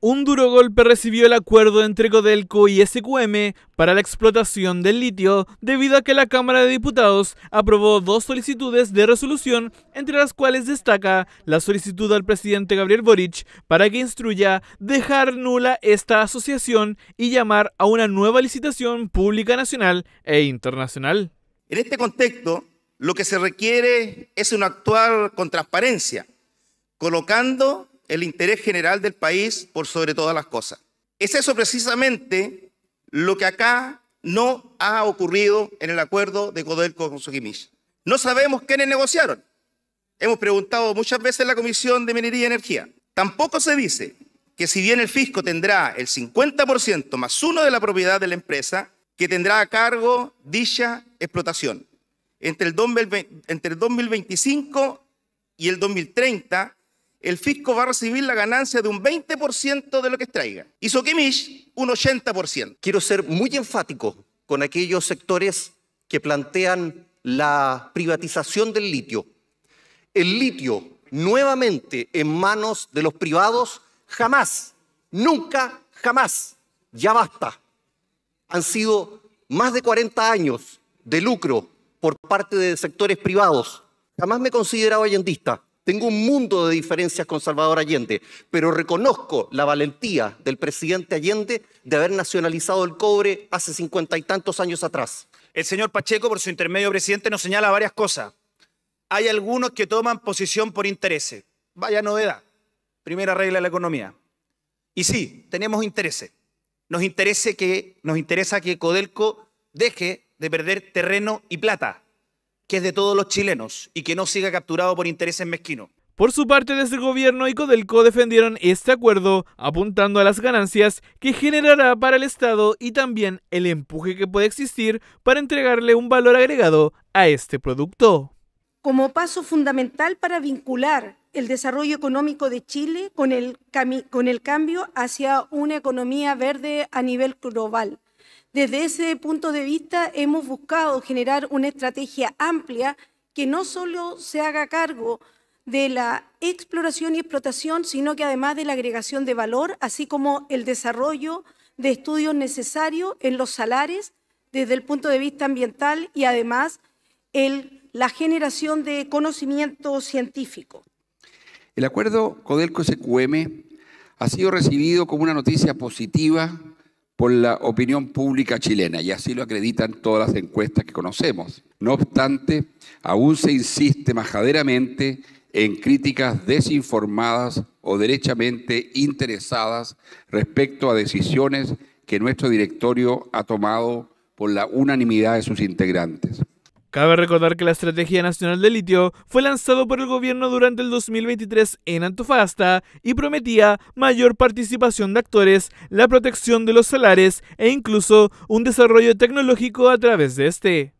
Un duro golpe recibió el acuerdo entre Godelco y SQM para la explotación del litio, debido a que la Cámara de Diputados aprobó dos solicitudes de resolución, entre las cuales destaca la solicitud al presidente Gabriel Boric para que instruya dejar nula esta asociación y llamar a una nueva licitación pública nacional e internacional. En este contexto, lo que se requiere es un actuar con transparencia, colocando el interés general del país por sobre todas las cosas. Es eso precisamente lo que acá no ha ocurrido en el acuerdo de Codelco con Soquimich. No sabemos quiénes negociaron. Hemos preguntado muchas veces en la Comisión de Minería y Energía. Tampoco se dice que si bien el fisco tendrá el 50% más uno de la propiedad de la empresa, que tendrá a cargo dicha explotación. Entre el, 2025 y el 2030 el fisco va a recibir la ganancia de un 20% de lo que extraiga. Y Soquemish, un 80%. Quiero ser muy enfático con aquellos sectores que plantean la privatización del litio. El litio, nuevamente en manos de los privados, jamás, nunca, jamás. Ya basta. Han sido más de 40 años de lucro por parte de sectores privados. Jamás me he considerado allendista tengo un mundo de diferencias con Salvador Allende, pero reconozco la valentía del presidente Allende de haber nacionalizado el cobre hace cincuenta y tantos años atrás. El señor Pacheco, por su intermedio presidente, nos señala varias cosas. Hay algunos que toman posición por intereses. Vaya novedad. Primera regla de la economía. Y sí, tenemos intereses. Nos, nos interesa que Codelco deje de perder terreno y plata que es de todos los chilenos y que no siga capturado por intereses mezquinos. Por su parte, desde el gobierno y Codelco defendieron este acuerdo, apuntando a las ganancias que generará para el Estado y también el empuje que puede existir para entregarle un valor agregado a este producto. Como paso fundamental para vincular el desarrollo económico de Chile con el, con el cambio hacia una economía verde a nivel global, desde ese punto de vista hemos buscado generar una estrategia amplia que no solo se haga cargo de la exploración y explotación, sino que además de la agregación de valor, así como el desarrollo de estudios necesarios en los salares desde el punto de vista ambiental y además la generación de conocimiento científico. El acuerdo Codelco-SQM ha sido recibido como una noticia positiva por la opinión pública chilena, y así lo acreditan todas las encuestas que conocemos. No obstante, aún se insiste majaderamente en críticas desinformadas o derechamente interesadas respecto a decisiones que nuestro directorio ha tomado por la unanimidad de sus integrantes. Cabe recordar que la Estrategia Nacional de Litio fue lanzado por el gobierno durante el 2023 en Antofagasta y prometía mayor participación de actores, la protección de los salares e incluso un desarrollo tecnológico a través de este.